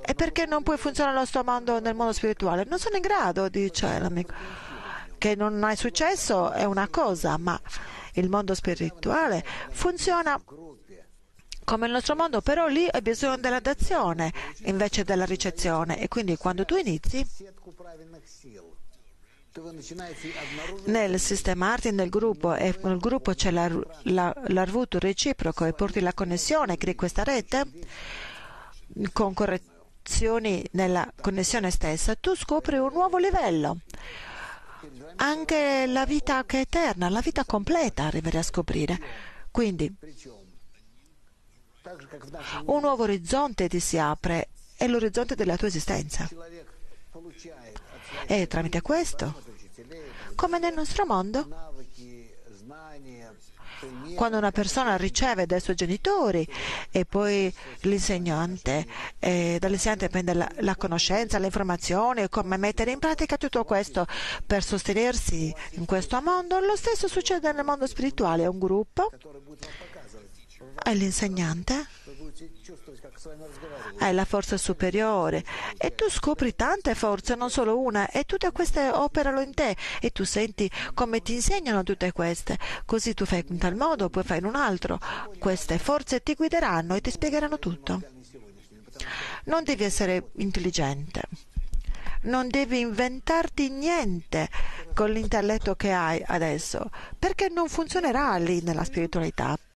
E perché non puoi funzionare nel nostro mondo, nel mondo spirituale? Non sono in grado, dice l'amico. Che non hai successo è una cosa, ma il mondo spirituale funziona come il nostro mondo, però lì hai bisogno dell'adazione invece della ricezione. E quindi quando tu inizi nel sistemarti nel gruppo e nel gruppo c'è l'arvuto la, reciproco e porti la connessione, crei questa rete con correttezza azioni nella connessione stessa, tu scopri un nuovo livello. Anche la vita che è eterna, la vita completa arriverai a scoprire. Quindi un nuovo orizzonte ti si apre, è l'orizzonte della tua esistenza. E tramite questo, come nel nostro mondo, quando una persona riceve dai suoi genitori e poi l'insegnante, eh, dall'insegnante prende la, la conoscenza, le informazioni, come mettere in pratica tutto questo per sostenersi in questo mondo, lo stesso succede nel mondo spirituale. un gruppo, è l'insegnante hai la forza superiore e tu scopri tante forze, non solo una, e tutte queste operano in te e tu senti come ti insegnano tutte queste. Così tu fai in tal modo, poi fai in un altro. Queste forze ti guideranno e ti spiegheranno tutto. Non devi essere intelligente. Non devi inventarti niente con l'intelletto che hai adesso, perché non funzionerà lì nella spiritualità.